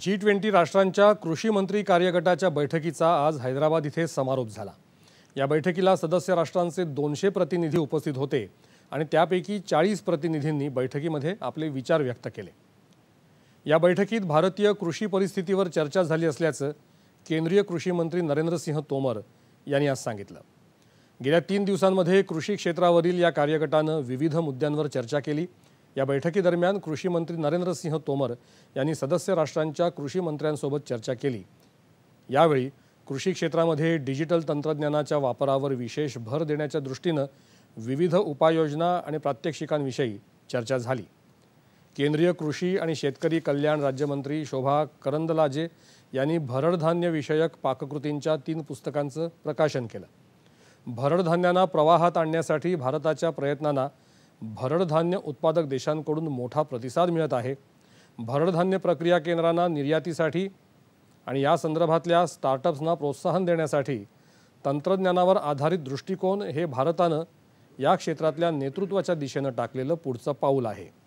G twenty राष्ट्रांच्या कृषी मंत्री कार्यगटाच्या बैठकीचा आज हैदराबाद इथे समारोप झाला या बैठकीला सदस्य राष्ट्रांचे दोनशे प्रतिनिधी उपस्थित होते आणि त्यापैकी चाळीस प्रतिनिधींनी बैठकीमध्ये आपले विचार व्यक्त केले या बैठकीत भारतीय कृषी परिस्थितीवर चर्चा झाली असल्याचं केंद्रीय कृषी मंत्री नरेंद्र सिंह तोमर यांनी आज सांगितलं गेल्या तीन दिवसांमध्ये कृषी क्षेत्रावरील या कार्यगटानं विविध मुद्द्यांवर चर्चा केली या बैठकीदरम्यान कृषी मंत्री नरेंद्र सिंह तोमर यांनी सदस्य राष्ट्रांच्या कृषी मंत्र्यांसोबत चर्चा केली यावेळी कृषी क्षेत्रामध्ये डिजिटल तंत्रज्ञानाच्या वापरावर विशेष भर देण्याच्या दृष्टीनं विविध उपाययोजना आणि प्रात्यक्षिकांविषयी चर्चा झाली केंद्रीय कृषी आणि शेतकरी कल्याण राज्यमंत्री शोभा करंदलाजे यांनी भरडधान्य विषयक पाककृतींच्या तीन पुस्तकांचं प्रकाशन केलं भरडधान्यांना प्रवाहात आणण्यासाठी भारताच्या प्रयत्नांना भरडधान्य उत्पादक देशांकडून मोठा प्रतिसाद मिळत आहे भरडधान्य प्रक्रिया केंद्रांना निर्यातीसाठी आणि या संदर्भातल्या स्टार्टअप्सना प्रोत्साहन देण्यासाठी तंत्रज्ञानावर आधारित दृष्टिकोन हे भारतानं या क्षेत्रातल्या नेतृत्वाच्या दिशेनं टाकलेलं पुढचं पाऊल आहे